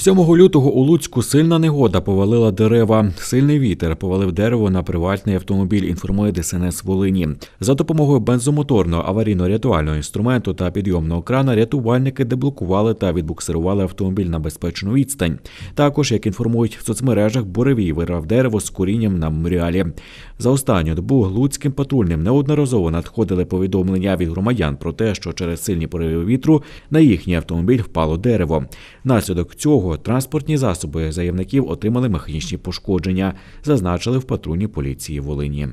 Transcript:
7 лютого у Луцьку сильна негода повалила дерева. Сильний вітер повалив дерево на приватний автомобіль. Інформує ДСНС Волині. За допомогою бензомоторного аварійно-рятувального інструменту та підйомного крана рятувальники деблокували та відбуксирували автомобіль на безпечну відстань. Також, як інформують в соцмережах, буревій вирав дерево з корінням на меморіалі. За останню добу луцьким патрульним неодноразово надходили повідомлення від громадян про те, що через сильні пориви вітру на їхній автомобіль впало дерево. Наслідок цього транспортні засоби заявників отримали механічні пошкодження, зазначили в патрульній поліції Волині.